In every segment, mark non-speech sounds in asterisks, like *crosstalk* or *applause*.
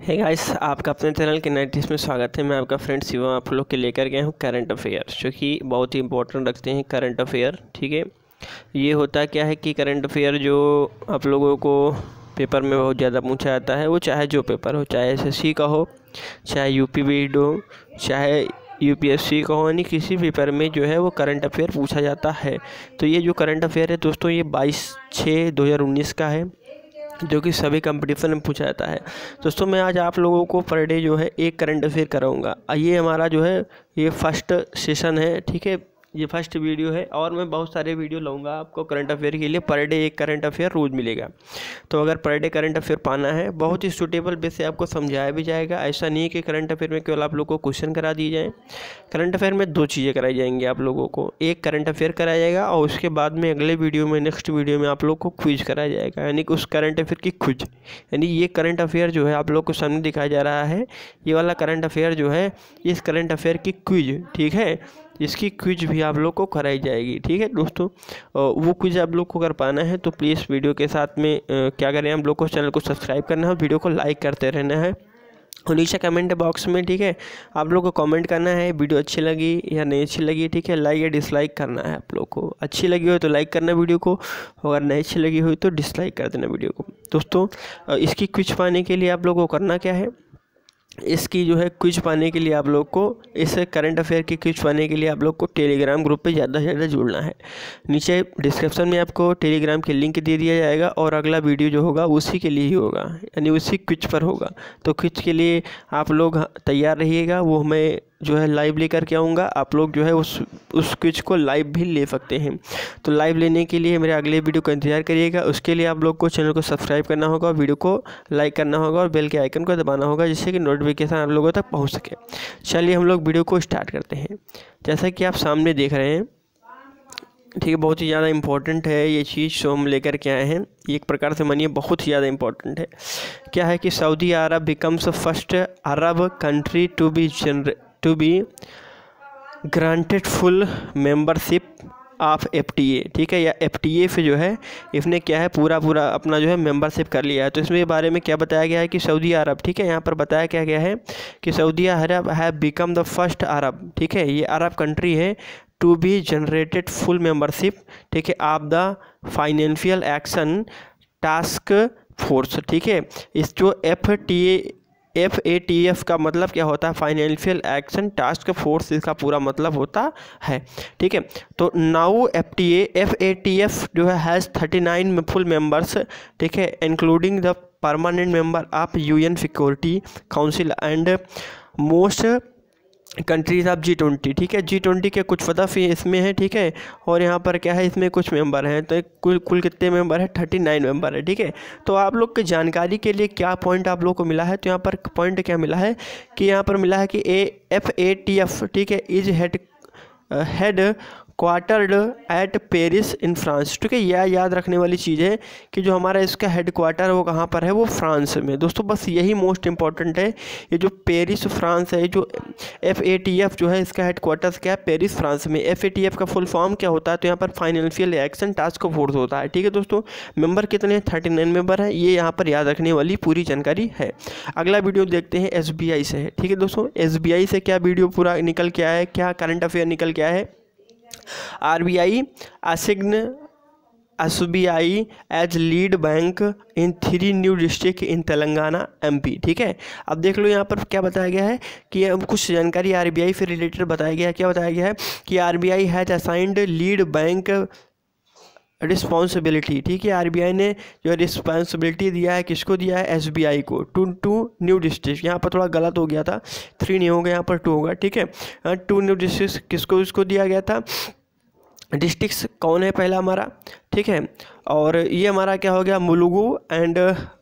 है hey guys आपका अपने चैनल के नाइटिस में स्वागत है मैं आपका फ्रेंड शिवम आप लोग के लेकर गया हूँ करंट अफेयर जो कि बहुत ही इंपॉर्टेंट रखते हैं करंट अफेयर ठीक है ये होता क्या है कि करंट अफेयर जो आप लोगों को पेपर में बहुत ज़्यादा पूछा जाता है वो चाहे जो पेपर हो चाहे एस का हो चाहे यू पी बी हो चाहे सी का हो यानी किसी पेपर में जो है वो करंट अफेयर पूछा जाता है तो ये जो करंट अफेयर है दोस्तों ये बाईस छः दो का है जो कि सभी कंपटीशन में पूछा जाता है दोस्तों मैं आज आप लोगों को पर डे जो है एक करंट अफेयर कराऊंगा ये हमारा जो है ये फर्स्ट सेशन है ठीक है ये फर्स्ट वीडियो है और मैं बहुत सारे वीडियो लाऊंगा आपको करंट अफेयर के लिए पर डे एक करंट अफेयर रोज़ मिलेगा तो अगर पर डे करंट अफेयर पाना है बहुत ही सूटेबल वे से आपको समझाया भी जाएगा ऐसा नहीं है कि करंट अफेयर में केवल आप लोग को क्वेश्चन करा दिए जाएँ करंट अफेयर में दो चीज़ें कराई जाएंगी आप लोगों को एक करंट अफेयर कराया जाएगा और उसके बाद में अगले वीडियो में नेक्स्ट वीडियो में आप लोग को क्विज कराया जाएगा यानी कि उस करंट अफेयर की क्विज यानी ये करंट अफेयर जो है आप लोग को सामने दिखाया जा रहा है ये वाला करंट अफेयर जो है इस करंट अफेयर की क्विज ठीक है इसकी क्विज भी आप लोग को कराई जाएगी ठीक है दोस्तों वो क्विज आप लोग को कर पाना है तो प्लीज़ वीडियो के साथ में क्या करें आप लोग को चैनल को सब्सक्राइब करना है वीडियो को लाइक करते रहना है और नीचे कमेंट बॉक्स में ठीक है आप लोग को कमेंट करना है वीडियो अच्छी लगी या नहीं अच्छी लगी ठीक है लाइक या डिसलाइक करना है आप लोग को अच्छी लगी हो तो लाइक करना वीडियो को अगर नहीं अच्छी लगी हो तो डिसलाइक कर देना वीडियो को दोस्तों इसकी क्विज पाने के लिए आप लोग को करना क्या है इसकी जो है क्विज पाने के लिए आप लोग को इस करंट अफेयर की क्विज पाने के लिए आप लोग को टेलीग्राम ग्रुप पे ज़्यादा से ज़्यादा जुड़ना है नीचे डिस्क्रिप्शन में आपको टेलीग्राम के लिंक दे दिया जाएगा और अगला वीडियो जो होगा उसी के लिए ही होगा यानी उसी क्विज पर होगा तो क्विज के लिए आप लोग तैयार रहिएगा वो हमें जो है लाइव लेकर के आऊँगा आप लोग जो है उस उस क्विज को लाइव भी ले सकते हैं तो लाइव लेने के लिए मेरे अगले वीडियो का इंतजार करिएगा उसके लिए आप लोग को चैनल को सब्सक्राइब करना होगा वीडियो को लाइक करना होगा और बेल के आइकन को दबाना होगा जिससे कि नोटिफिकेशन आप लोगों तक पहुँच सके चलिए हम लोग वीडियो को स्टार्ट करते हैं जैसा कि आप सामने देख रहे हैं ठीक है बहुत ही ज़्यादा इम्पोर्टेंट है ये चीज़ जो हम लेकर के आए हैं एक प्रकार से मानिए बहुत ही ज़्यादा इम्पॉर्टेंट है क्या है कि Saudi Arab becomes first Arab country to be जनरे to be granted full membership of F ठीक है या एफ से जो है इसने क्या है पूरा पूरा अपना जो है मेंबरशिप कर लिया है तो इसमें बारे में क्या बताया गया है कि सऊदी अरब ठीक है यहाँ पर बताया क्या गया है कि Saudi Arab have become the first Arab ठीक है ये अरब कंट्री है to be generated full membership ठीक है of the financial action task force ठीक है इस जो F T A F A T F का मतलब क्या होता है फाइनेंशियल एक्शन टास्क फोर्स इसका पूरा मतलब होता है ठीक है तो now F T F A T F जो है हैज़ थर्टी नाइन में फुल मेंबर्स ठीक है including the permanent member of UN security council and most countries of G twenty ठीक है जी ट्वेंटी के कुछ वदफ़ इसमें हैं ठीक है और यहाँ पर क्या है इसमें कुछ मेंबर हैं तो कुल कुल कितने मेंबर है थर्टी नाइन मेंबर है ठीक है तो आप लोग की जानकारी के लिए क्या पॉइंट आप लोग को मिला है तो यहाँ पर पॉइंट क्या मिला है कि यहाँ पर मिला है कि A F A T F ठीक है is head headquartered at Paris in France ठीक है यह याद रखने वाली चीज़ है कि जो हमारा इसका हेड क्वार्टर वो कहाँ पर है वो फ्रांस में दोस्तों बस यही मोस्ट इंपॉर्टेंट है ये जो पेरिस फ्रांस है जो एफ ए टी एफ़ जो है इसका हेड क्वार्टर क्या है पेरिस फ्रांस में एफ ए टी एफ़ का फुल फॉर्म क्या होता है तो यहाँ पर फाइनेंशियल एक्शन टास्क फोर्स होता है ठीक है दोस्तों मेंबर कितने हैं थर्टी नाइन मेंबर हैं ये यहाँ पर याद रखने वाली पूरी जानकारी है अगला वीडियो देखते हैं एस बी आई से है ठीक है दोस्तों एस बी आई से क्या वीडियो पूरा निकल के आया है क्या करंट अफेयर निकल के क्या है RBI assign S B I as lead bank in three new district in Telangana MP ठीक है अब देख लो यहाँ पर क्या बताया गया है कि अब कुछ जानकारी आरबीआई से रिलेटेड बताया गया है क्या बताया गया है कि RBI has assigned lead bank responsibility ठीक है आरबीआई ने जो रिस्पॉन्सिबिलिटी दिया है किसको दिया है एसबीआई को टू टू न्यू डिस्ट्रिक्ट यहाँ पर थोड़ा गलत हो गया था थ्री नहीं होगा यहाँ पर टू होगा ठीक है टू न्यू डिस्ट्रिक्स किसको इसको दिया गया था डिस्ट्रिक्स कौन है पहला हमारा ठीक है और ये हमारा क्या हो गया मुलुगु एंड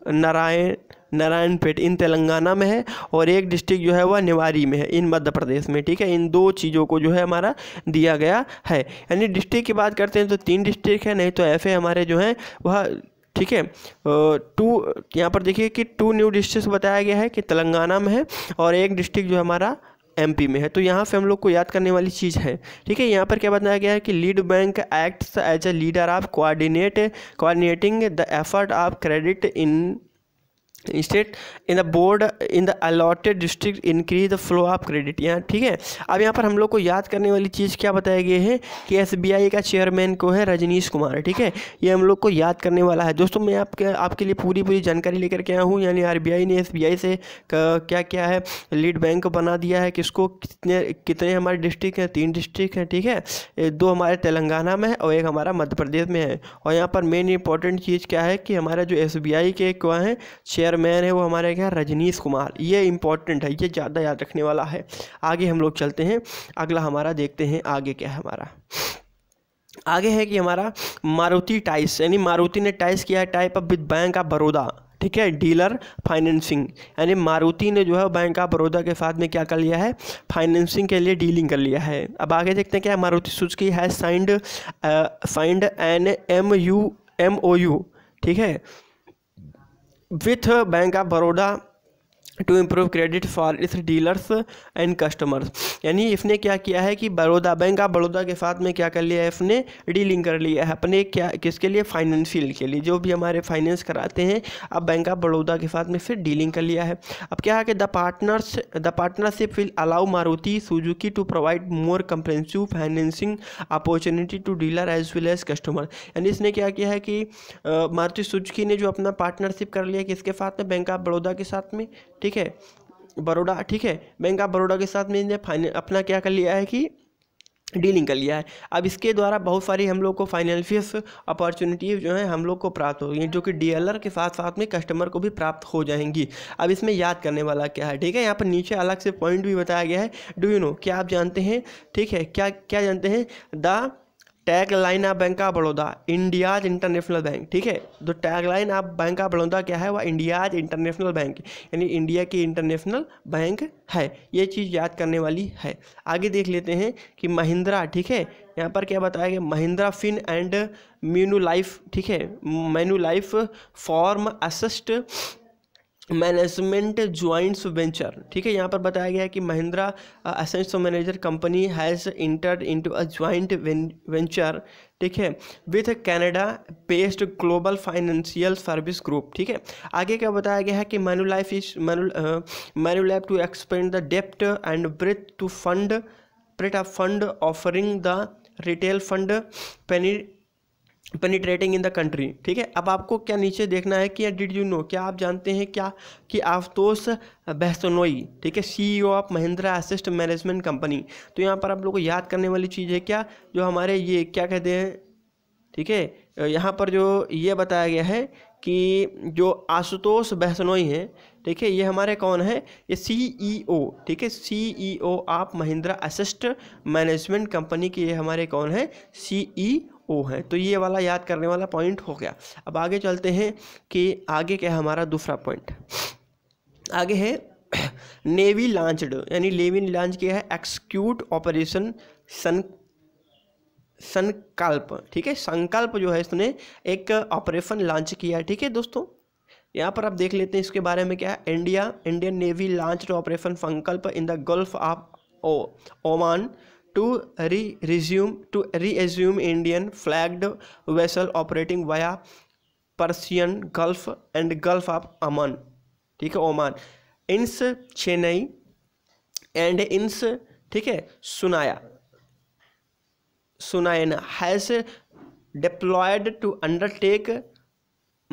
नारायण नारायणपेट इन तेलंगाना में है और एक डिस्ट्रिक्ट जो है वह निवारी में है इन मध्य प्रदेश में ठीक है इन दो चीज़ों को जो है हमारा दिया गया है यानी डिस्ट्रिक्ट की बात करते हैं तो तीन डिस्ट्रिक्ट है नहीं तो ऐसे हमारे जो हैं वह ठीक है टू यहाँ पर देखिए कि टू न्यू डिस्ट्रिक्ट बताया गया है कि तेलंगाना में है और एक डिस्ट्रिक्ट जो हमारा एमपी में है तो यहाँ से हम लोग को याद करने वाली चीज़ है ठीक है यहाँ पर क्या बताया गया है कि lead bank acts as a leader of coordinate coordinating the effort of credit in state in the board in the allotted district increase the flow of credit यहाँ ठीक है अब यहाँ पर हम लोग को याद करने वाली चीज़ क्या बताया गया है कि एस का चेयरमैन को है रजनीश कुमार ठीक है ये हम लोग को याद करने वाला है दोस्तों मैं आपके आपके लिए पूरी पूरी जानकारी लेकर के आया हूँ यानी आर ने एस से क्या क्या है लीड बैंक बना दिया है किसको कितने कितने हमारे डिस्ट्रिक्ट हैं तीन डिस्ट्रिक्ट हैं ठीक है दो हमारे तेलंगाना में है और एक हमारा मध्य प्रदेश में है और यहाँ पर मेन इंपॉर्टेंट चीज़ क्या है कि हमारा जो एस के क्या है चेयर मैन है वो हमारे क्या रजनीश कुमार ये इंपॉर्टेंट है ये ज़्यादा याद रखने वाला है आगे हम लोग चलते हैं अगला हमारा देखते हैं आगे क्या है हमारा आगे है कि हमारा मारुति टाइस यानी मारुति ने टाइस किया है tied up with Bank of Baroda ठीक है डीलर फाइनेंसिंग यानी मारुति ने जो है बैंक ऑफ बड़ौदा के साथ में क्या कर लिया है फाइनेंसिंग के लिए डीलिंग कर लिया है अब आगे देखते हैं क्या मारुति की है signed signed an M U M O U ठीक है with Bank of Baroda to improve credit for its dealers and customers यानी इसने क्या किया है कि बड़ौदा बैंक ऑफ बड़ौदा के साथ में क्या कर लिया है इसने डीलिंग कर लिया है अपने क्या किसके लिए फाइनेंशियल के लिए जो भी हमारे फाइनेंस कराते हैं अब बैंक ऑफ बड़ौदा के साथ में फिर डीलिंग कर लिया है अब क्या है कि the partners the partnership will allow Maruti Suzuki to provide more comprehensive financing opportunity to dealer as well as customer यानी इसने क्या किया है कि मारुति सुजुकी ने जो अपना पार्टनरशिप कर लिया किसके साथ में बैंक ऑफ बड़ौदा के साथ में ठीक है बड़ोड़ा ठीक है बैंक ऑफ बड़ोडा के साथ में इन्होंने फाइनल अपना क्या कर लिया है कि डीलिंग कर लिया है अब इसके द्वारा बहुत सारी हम लोग को फाइनेंशियल अपॉर्चुनिटीज जो है हम लोग को प्राप्त होगी जो कि डीएलआर के साथ साथ में कस्टमर को भी प्राप्त हो जाएंगी अब इसमें याद करने वाला क्या है ठीक है यहाँ पर नीचे अलग से पॉइंट भी बताया गया है डू यू नो क्या आप जानते हैं ठीक है क्या क्या जानते हैं the tag line of Bank of Baroda India's international bank ठीक है तो tag line of Bank of Baroda क्या है वह इंडियाज इंटरनेशनल बैंक यानी इंडिया की इंटरनेशनल बैंक है ये चीज़ याद करने वाली है आगे देख लेते हैं कि महिंद्रा ठीक है यहाँ पर क्या बताया गया Mahindra fin and Manulife ठीक है Manulife form asset management joints venture ठीक है यहाँ पर बताया गया है कि महिंद्रा असेंस manager company has entered into a joint venture ठीक है with Canada based global financial service group ठीक है आगे क्या बताया गया है कि Manulife is Manulife to expand the depth and breadth to fund breadth a fund offering the retail fund penny penetrating in the country ठीक है अब आपको क्या नीचे देखना है कि डिड यू नो क्या आप जानते हैं क्या कि आफतोस बहसनोई ठीक है CEO of Mahindra asset management company तो यहाँ पर आप लोग को याद करने वाली चीज़ है क्या जो हमारे ये क्या कहते हैं ठीक है यहाँ पर जो ये बताया गया है कि जो आशुतोष बहसनोई है ठीक है ये हमारे कौन है ये सी ई ओ ठीक है C E O of Mahindra asset management company के ये हमारे कौन है सी ई ओ हैं तो ये वाला याद करने वाला पॉइंट हो गया अब आगे चलते हैं कि आगे क्या है हमारा दूसरा पॉइंट आगे है *clears throat* नेवी लॉन्च यानी नेवी ने लॉन्च किया है एक्सक्यूट ऑपरेशन सन संकल्प ठीक है संकल्प जो है इसने एक ऑपरेशन लॉन्च किया है ठीक है दोस्तों यहाँ पर आप देख लेते हैं इसके बारे में क्या है India Indian navy launch operation Sankalp in the Gulf of Oman to re resume to reassume Indian flagged vessel operating via Persian Gulf and Gulf of Oman ठीक है ओमान इंस चेन्नई एंड इंस ठीक है सुनाया Sunayna has deployed to undertake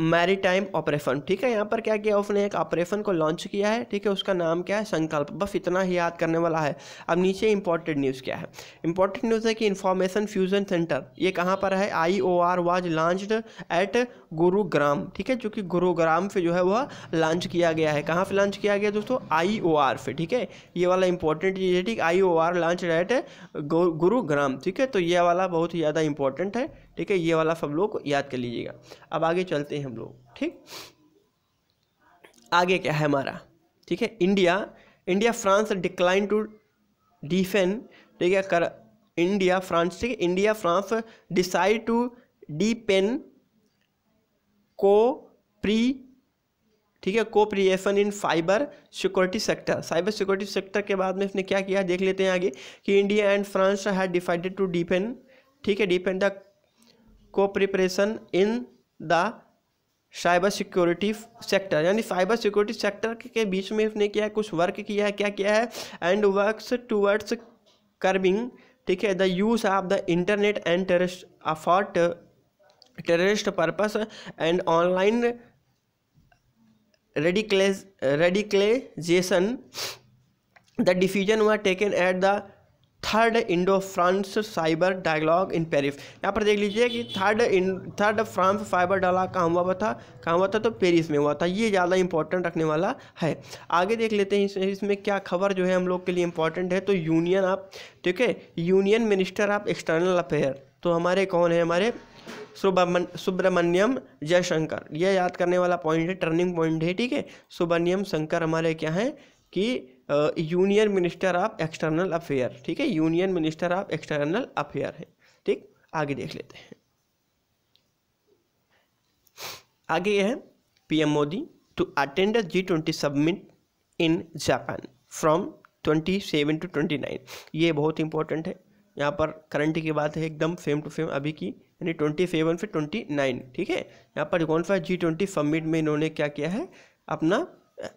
maritime operation ठीक है यहाँ पर क्या किया उसने एक ऑपरेशन को लॉन्च किया है ठीक है उसका नाम क्या है संकल्प बस इतना ही याद करने वाला है अब नीचे इंपॉर्टेंट न्यूज़ क्या है इंपॉर्टेंट न्यूज़ है कि इन्फॉर्मेशन फ्यूजन सेंटर ये कहाँ पर है I O R was launched at Gurugram ठीक है जो कि गुरुग्राम से जो है वह लॉन्च किया गया है कहाँ से लॉन्च किया गया दोस्तों आई ओ आर से ठीक है ये वाला इंपॉर्टेंट चीज़ है ठीक I O R launch at Gurugram ठीक है तो ये वाला बहुत ही ज़्यादा इंपॉर्टेंट है ठीक है ये वाला सब लोग याद कर लीजिएगा अब आगे चलते हैं हम लोग ठीक आगे क्या है हमारा ठीक है India India France decline to deepen ठीक है कर इंडिया फ्रांस ठीक है India France decide to deepen को प्री ठीक है cooperation in fiber security sector cyber security sector के बाद में इसने क्या किया देख लेते हैं आगे कि India and France had decided to depend ठीक है depend the cooperation in the cyber security sector यानी साइबर सिक्योरिटी सेक्टर के बीच में इसने किया है कुछ वर्क किया है क्या किया है एंड वर्क्स टूवर्ड्स कर्बिंग ठीक है the use of the internet and terrorist effort terrorist purpose and online radicalise radicalisation the decision were taken at the third Indo France cyber dialogue in Paris यहाँ पर देख लीजिए कि third in third France cyber dialogue कहाँ हुआ हुआ था कहाँ हुआ था तो पेरिस में हुआ था ये ज़्यादा इंपॉर्टेंट रखने वाला है आगे देख लेते हैं इस, इसमें क्या खबर जो है हम लोग के लिए इंपॉर्टेंट है तो यूनियन आप ठीक है union minister of external affair तो हमारे कौन है हमारे सुब्रमण्यम जयशंकर यह याद करने वाला पॉइंट है टर्निंग पॉइंट है ठीक है सुब्रमण्यम शंकर हमारे क्या हैं कि union minister of external affair ठीक है union minister of external affair है ठीक आगे देख लेते हैं आगे यह है PM Modi to attend G twenty summit in Japan from twenty seven to twenty nine ये बहुत इंपॉर्टेंट है यहाँ पर करंट की बात है एकदम फेम टू फेम अभी की यानी ट्वेंटी सेवन फिर ट्वेंटी नाइन ठीक है यहाँ पर कौन सा जी ट्वेंटी सबमिट में इन्होंने क्या किया है अपना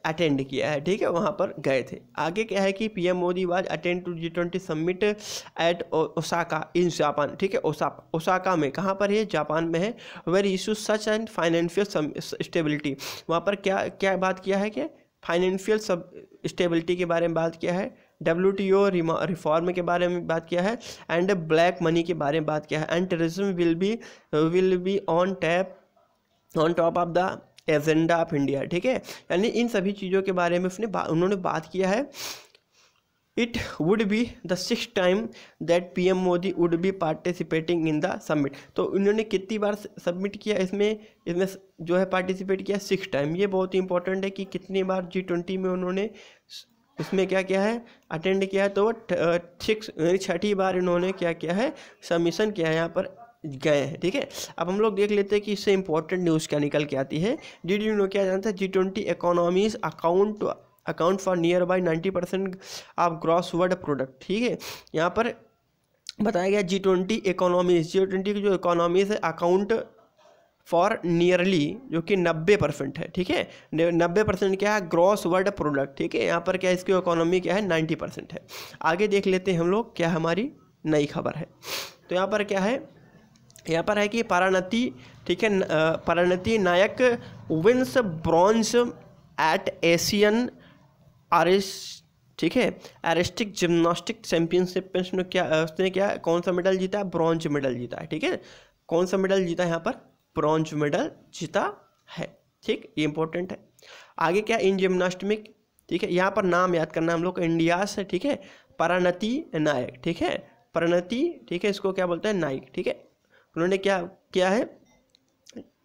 अटेंड किया है ठीक है वहाँ पर गए थे आगे क्या है कि PM Modi was attend to G twenty summit at Osaka in Japan ठीक है ओसा ओसाका में कहाँ पर है जापान में है where issue such and financial stability वहाँ पर क्या क्या बात किया है कि फाइनेंशियल सब स्टेबिलिटी के बारे में बात किया है डब्ल्यू टी ओ रिफॉर्म के बारे में बात किया है एंड ब्लैक मनी के बारे में बात किया है and terrorism will be will be on tap on top of the agenda of India ठीक है यानी इन सभी चीज़ों के बारे में उसने बा, उन्होंने बात किया है it would be the six time that P M Modi would be participating in the summit तो उन्होंने कितनी बार सबमिट किया इसमें इसमें जो है पार्टिसिपेट किया सिक्स टाइम ये बहुत ही इंपॉर्टेंट है कि कितनी बार जी ट्वेंटी में उन्होंने इसमें क्या क्या है अटेंड किया है तो सिक्स छठी बार इन्होंने क्या किया है सबमिशन किया है यहाँ पर गए हैं ठीक है अब हम लोग देख लेते हैं कि इससे इंपॉर्टेंट न्यूज़ क्या निकल के आती है डी डी नो क्या जानता है G twenty economies account account for near by ninety percent of gross world product ठीक है यहाँ पर बताया गया G twenty economies G twenty की जो इकोनॉमीज है अकाउंट फॉर नियरली जो कि नब्बे परसेंट है ठीक है नब्बे परसेंट क्या है ग्रॉस वर्ल्ड प्रोडक्ट ठीक है यहाँ पर क्या इसकी इकोनॉमी क्या है नाइन्टी परसेंट है आगे देख लेते हैं हम लोग क्या हमारी नई खबर है तो यहाँ पर क्या है यहाँ पर है कि पारानति ठीक है Pranati Nayak wins bronze at Asian आरिस ठीक है एरिस्टिक जिम्नास्टिक चैंपियनशिप में उसने क्या उसने क्या कौन सा मेडल जीता है ब्रॉन्ज मेडल जीता है ठीक है कौन सा मेडल जीता है यहाँ पर ब्रॉन्ज मेडल जीता है ठीक ये इंपॉर्टेंट है आगे क्या इन जिम्नास्टिक ठीक है यहाँ पर नाम याद करना हम लोग इंडिया से ठीक है परानती नायक ठीक है परानती ठीक है इसको क्या बोलते हैं नायक ठीक है उन्होंने क्या किया है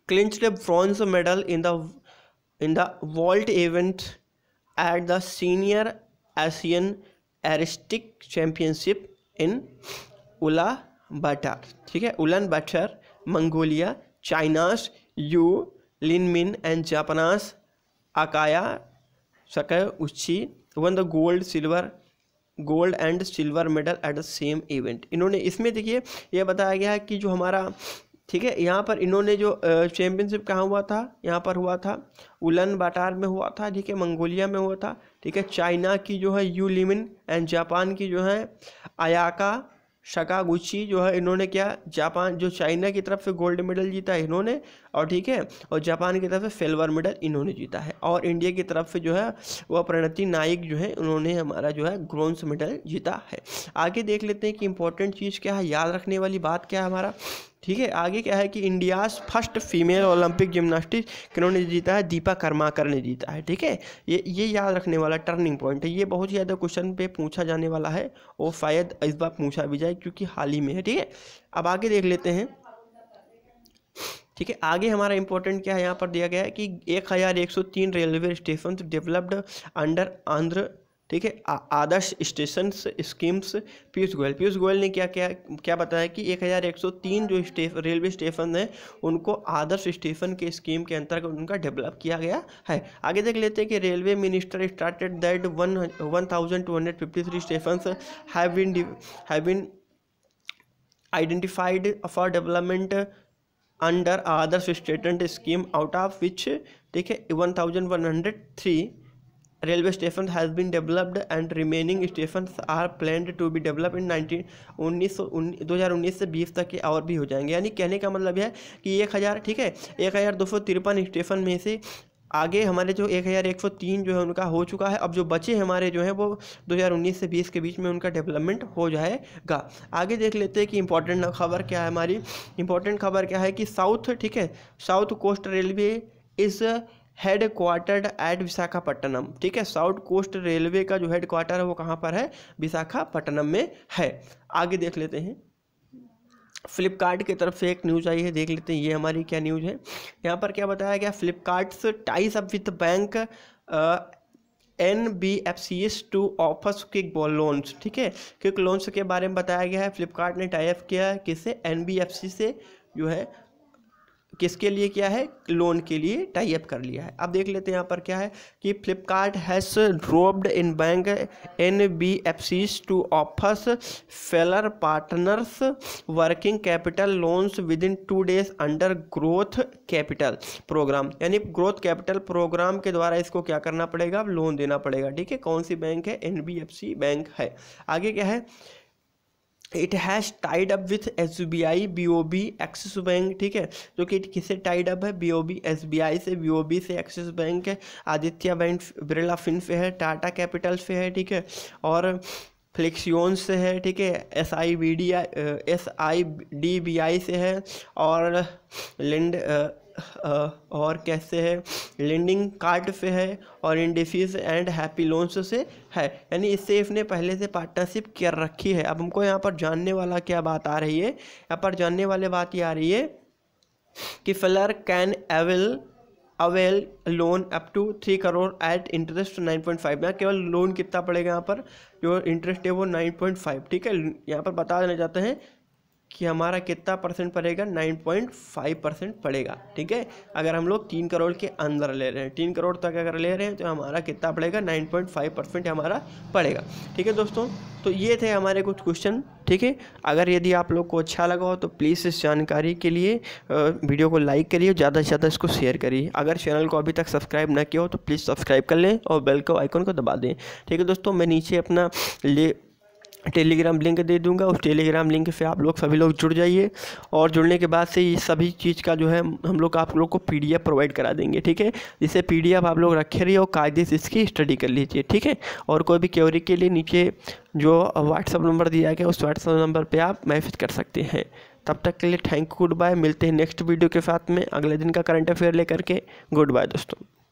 clinch bronze medal in the in the world event at the senior Asian artistic championship in Ulaanbaatar ठीक है Ulaanbaatar Mongolia China's Yu Linmin and Japan's Ayaka Sakaguchi won the gold silver gold and silver medal at the same event इन्होंने इसमें देखिए यह बताया गया है कि जो हमारा ठीक है यहाँ पर इन्होंने जो चैम्पियनशिप कहाँ हुआ था यहाँ पर हुआ था उलन बाटार में हुआ था ठीक है मंगोलिया में हुआ था ठीक है चाइना की जो है यू लिमिन एंड जापान की जो है आयाका शकागुची जो है इन्होंने क्या जापान जो चाइना की तरफ से गोल्ड मेडल जीता है इन्होंने और ठीक है और जापान की तरफ से सिल्वर मेडल इन्होंने जीता है और इंडिया की तरफ से जो है वह प्रणति नाइक जो है उन्होंने हमारा जो है ग्रोन्स मेडल जीता है आगे देख लेते हैं कि इंपॉर्टेंट चीज़ क्या है याद रखने वाली बात क्या है हमारा ठीक है आगे क्या है कि India's first female Olympic gymnastic किन्होंने जीता है दीपा कर्माकर ने जीता है ठीक है ये ये याद रखने वाला टर्निंग पॉइंट है ये बहुत ही ज़्यादा क्वेश्चन पे पूछा जाने वाला है और शायद इस बार पूछा भी जाए क्योंकि हाल ही में है ठीक है अब आगे देख लेते हैं ठीक है आगे हमारा इंपॉर्टेंट क्या है यहाँ पर दिया गया है कि एक हज़ार एक सौ तीन railway station developed under Andhra ठीक है आदर्श स्टेशन स्कीम्स पीयूष गोयल पीयूष गोयल ने क्या क्या क्या बताया कि 1103 जो रेलवे स्टेशन हैं उनको आदर्श स्टेशन के स्कीम के अंतर्गत उनका डेवलप किया गया है आगे देख लेते हैं कि railway minister started that one one thousand two hundred fifty three station have been have been identified for development under Adarsh station scheme out of which ठीक है one thousand one hundred three railway station has been developed and remaining station are planned to be develop in nineteen उन्नीस दो हज़ार उन्नीस से बीस तक के और भी हो जाएंगे यानी कहने का मतलब है कि एक हज़ार ठीक है एक हज़ार दो सौ तिरपन स्टेशन में से आगे हमारे जो एक हज़ार एक सौ तीन जो है उनका हो चुका है अब जो बचे हमारे जो हैं वो दो हज़ार उन्नीस से बीस के बीच में उनका डेवलपमेंट हो जाएगा आगे देख लेते हैं कि इंपॉर्टेंट खबर क्या है हमारी इंपॉर्टेंट खबर क्या है कि साउथ ठीक है south coast railway is headquarter at Visakhapatnam ठीक है साउथ कोस्ट रेलवे का जो हेड क्वार्टर है वो कहाँ पर है विशाखापट्टनम में है आगे देख लेते हैं फ्लिपकार्ट की तरफ से एक न्यूज़ आई है देख लेते हैं ये हमारी क्या न्यूज़ है यहाँ पर क्या बताया गया Flipkart ties up with bank N B F C S to offers kick ball loans ठीक है किक लोन्स के बारे में बताया गया है फ्लिपकार्ट ने टाइप किया है किसे एन बी एफ सी से जो है किसके लिए क्या है लोन के लिए टाई अप कर लिया है अब देख लेते हैं यहाँ पर क्या है कि Flipkart has roped in bank N B F Cs to offers seller partners working capital loans within two days under growth capital program यानी ग्रोथ कैपिटल प्रोग्राम के द्वारा इसको क्या करना पड़ेगा लोन देना पड़ेगा ठीक है कौन सी बैंक है N B F C bank है आगे क्या है it has tied up with S B I B O B Axis bank ठीक है जो कि किससे टाइड अप है B O B S B I से बी ओ बी से एक्सिस बैंक है आदित्य बैंक बिरला फिन से है टाटा कैपिटल से है ठीक है और फ्लिक्सियोन से है ठीक है S I B D I S I D B I से है और लिंड और कैसे है लेंडिंग कार्ड से है और इंडिफीज एंड हैप्पी लोन्स से है यानी इससे इसने पहले से पार्टनरशिप कर रखी है अब हमको यहाँ पर जानने वाला क्या बात आ रही है यहाँ पर जानने वाले बात ये आ रही है कि seller can avail avail loan up to three crore at interest nine point five यहाँ केवल लोन कितना पड़ेगा यहाँ पर जो इंटरेस्ट है वो नाइन पॉइंट फाइव ठीक है यहाँ पर बता देना चाहते हैं कि हमारा कितना परसेंट पड़ेगा 9.5 परसेंट पड़ेगा ठीक है अगर हम लोग तीन करोड़ के अंदर ले रहे हैं तीन करोड़ तक अगर ले रहे हैं तो हमारा कितना पड़ेगा 9.5 परसेंट हमारा पड़ेगा ठीक है दोस्तों तो ये थे हमारे कुछ क्वेश्चन ठीक है अगर यदि आप लोग को अच्छा लगा हो तो प्लीज़ इस जानकारी के लिए वीडियो को लाइक करिए ज़्यादा से ज़्यादा इसको शेयर करिए अगर चैनल को अभी तक सब्सक्राइब ना किया हो तो प्लीज़ सब्सक्राइब कर लें और बेल को आइकन को दबा दें ठीक है दोस्तों मैं नीचे अपना ले टेलीग्राम लिंक दे दूंगा उस टेलीग्राम लिंक से आप लोग सभी लोग जुड़ जाइए और जुड़ने के बाद से ये सभी चीज़ का जो है हम लोग आप लोग को पीडीएफ प्रोवाइड करा देंगे ठीक है जिसे पीडीएफ आप लोग रखे रहिए और कायदे से इसकी स्टडी कर लीजिए ठीक है और कोई भी क्योरी के लिए नीचे जो व्हाट्सअप नंबर दिया गया उस व्हाट्सअप नंबर पर आप मैसेज कर सकते हैं तब तक के लिए थैंक यू गुड बाय मिलते हैं नेक्स्ट वीडियो के साथ में अगले दिन का करंट अफेयर लेकर के गुड बाय दोस्तों